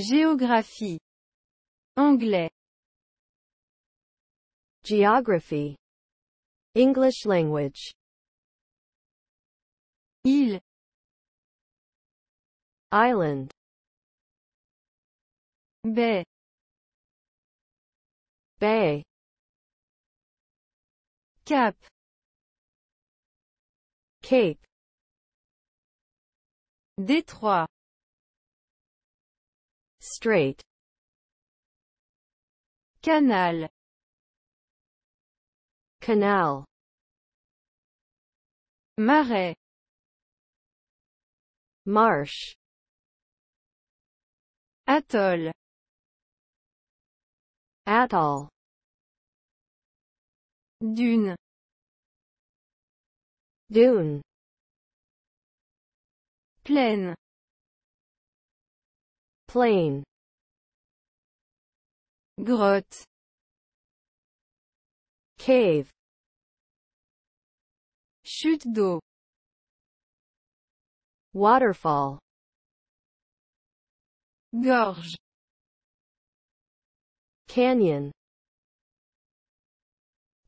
Géographie. Anglais. Geography. English language. Île. Island. Baie. Bay. Cap. Cape. Détroit. Strait. canal canal marais marsh atoll atoll dune dune plaine plain grotte cave chute d'eau waterfall gorge canyon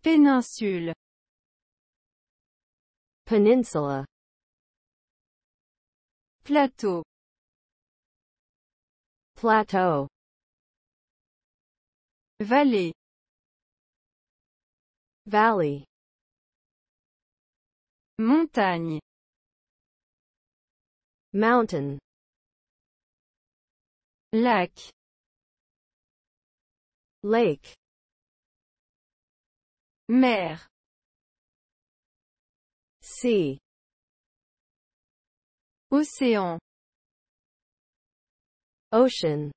péninsule peninsula plateau plateau vallée valley montagne mountain lac lake mer sea océan Ocean.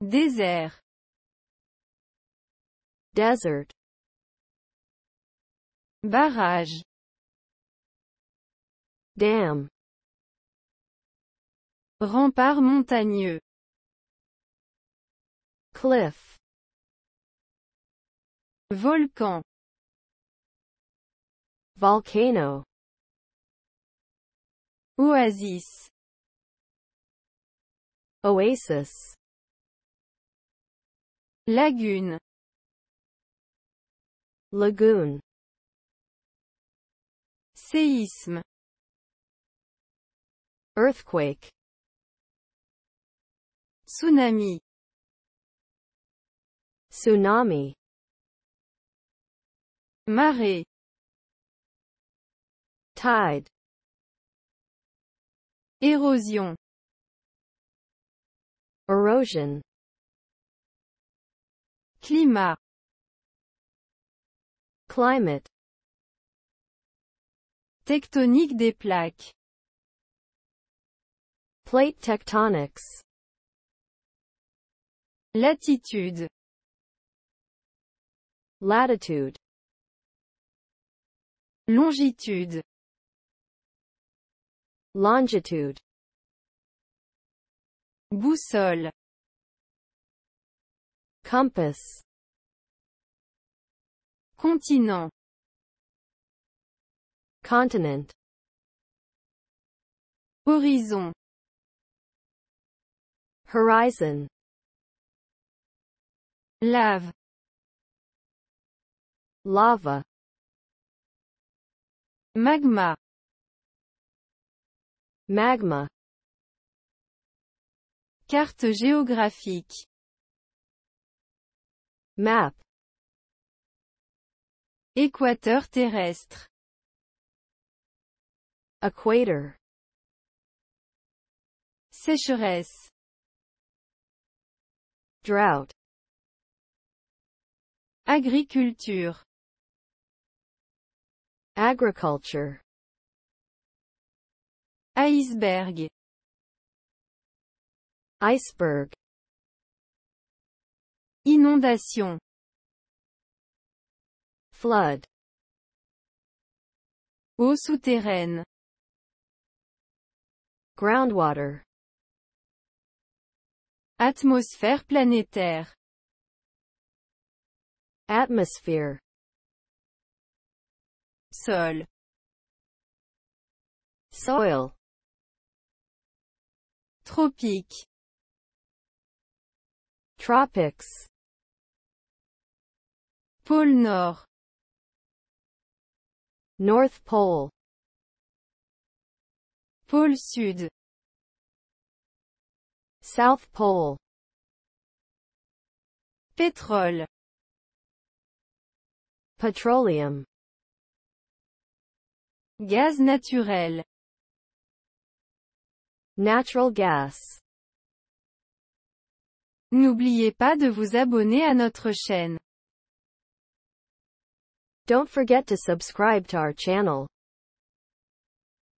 Désert. Desert. Barrage. Dam. Rempart montagneux. Cliff. Volcan. Volcano. Oasis. Oasis. Lagune. Lagoon. Séisme. Earthquake. Tsunami. Tsunami. Marée. Tide. Érosion. Erosion Climat Climate Tectonique des plaques Plate tectonics Latitude Latitude Longitude Longitude Boussole. Compass. Continent. Continent. Horizon. Horizon. Lave. Lava. Magma. Magma. Carte géographique. Map. Équateur terrestre. Equator. Sécheresse. Drought. Agriculture. Agriculture. Iceberg. Iceberg. Inondation. Flood. Eau souterraine. Groundwater. Atmosphère planétaire. Atmosphere. Sol. Soil. Tropique. Tropics Pôle Nord North Pole Pôle Sud South Pole Pétrole Petroleum Gaz naturel Natural gas N'oubliez pas de vous abonner à notre chaîne. Don't forget to subscribe to our channel.